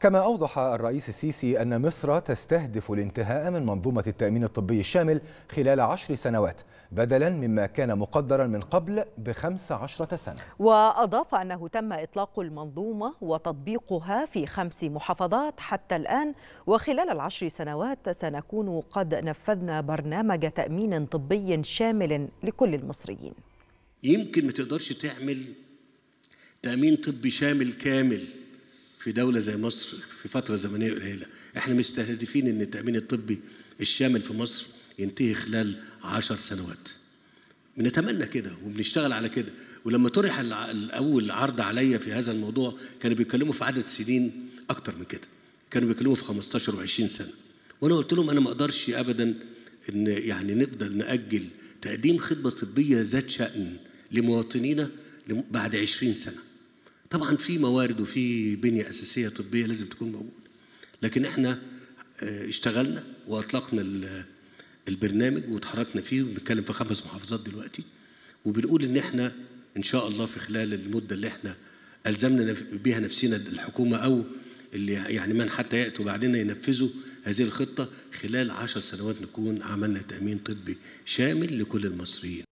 كما أوضح الرئيس السيسي أن مصر تستهدف الانتهاء من منظومة التأمين الطبي الشامل خلال عشر سنوات بدلا مما كان مقدرا من قبل بخمس عشرة سنة وأضاف أنه تم إطلاق المنظومة وتطبيقها في خمس محافظات حتى الآن وخلال العشر سنوات سنكون قد نفذنا برنامج تأمين طبي شامل لكل المصريين يمكن ما تقدرش تعمل تأمين طبي شامل كامل في دولة زي مصر في فترة زمنية قليلة احنا مستهدفين ان التأمين الطبي الشامل في مصر ينتهي خلال عشر سنوات بنتمنى كده وبنشتغل على كده ولما طرح الاول عرض عليا في هذا الموضوع كانوا بيتكلموا في عدد سنين اكتر من كده كانوا بيتكلموا في 15 و20 سنه وانا قلت لهم انا ما اقدرش ابدا ان يعني نقدر ناجل تقديم خدمه طبيه ذات شان لمواطنينا بعد 20 سنه طبعا في موارد وفي بنيه اساسيه طبيه لازم تكون موجوده لكن احنا آه، اشتغلنا واطلقنا البرنامج وتحركنا فيه وبنتكلم في خمس محافظات دلوقتي وبنقول ان احنا ان شاء الله في خلال المده اللي احنا الزمنا بها نفسنا الحكومه او اللي يعني من حتى ياتوا بعدنا ينفذوا هذه الخطه خلال عشر سنوات نكون عملنا تامين طبي شامل لكل المصريين